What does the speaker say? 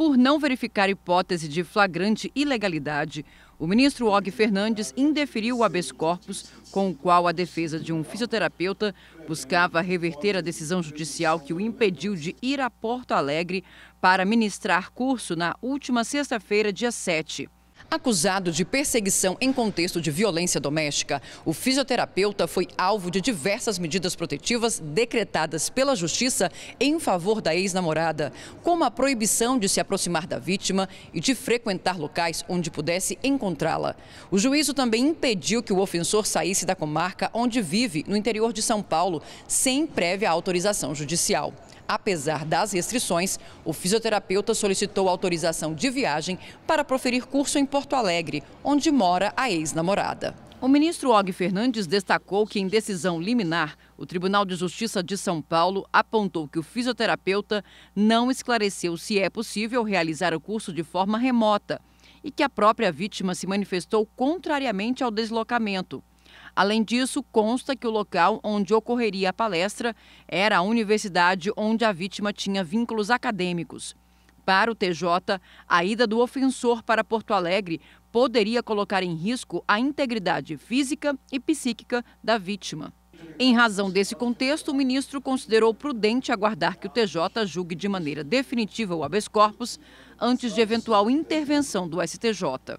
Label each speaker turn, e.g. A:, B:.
A: Por não verificar hipótese de flagrante ilegalidade, o ministro Og Fernandes indeferiu o habeas corpus, com o qual a defesa de um fisioterapeuta buscava reverter a decisão judicial que o impediu de ir a Porto Alegre para ministrar curso na última sexta-feira, dia 7. Acusado de perseguição em contexto de violência doméstica, o fisioterapeuta foi alvo de diversas medidas protetivas decretadas pela justiça em favor da ex-namorada, como a proibição de se aproximar da vítima e de frequentar locais onde pudesse encontrá-la. O juízo também impediu que o ofensor saísse da comarca onde vive, no interior de São Paulo, sem prévia autorização judicial apesar das restrições, o fisioterapeuta solicitou autorização de viagem para proferir curso em Porto Alegre, onde mora a ex-namorada. O ministro Og Fernandes destacou que, em decisão liminar, o Tribunal de Justiça de São Paulo apontou que o fisioterapeuta não esclareceu se é possível realizar o curso de forma remota e que a própria vítima se manifestou contrariamente ao deslocamento. Além disso, consta que o local onde ocorreria a palestra era a universidade onde a vítima tinha vínculos acadêmicos. Para o TJ, a ida do ofensor para Porto Alegre poderia colocar em risco a integridade física e psíquica da vítima. Em razão desse contexto, o ministro considerou prudente aguardar que o TJ julgue de maneira definitiva o habeas corpus antes de eventual intervenção do STJ.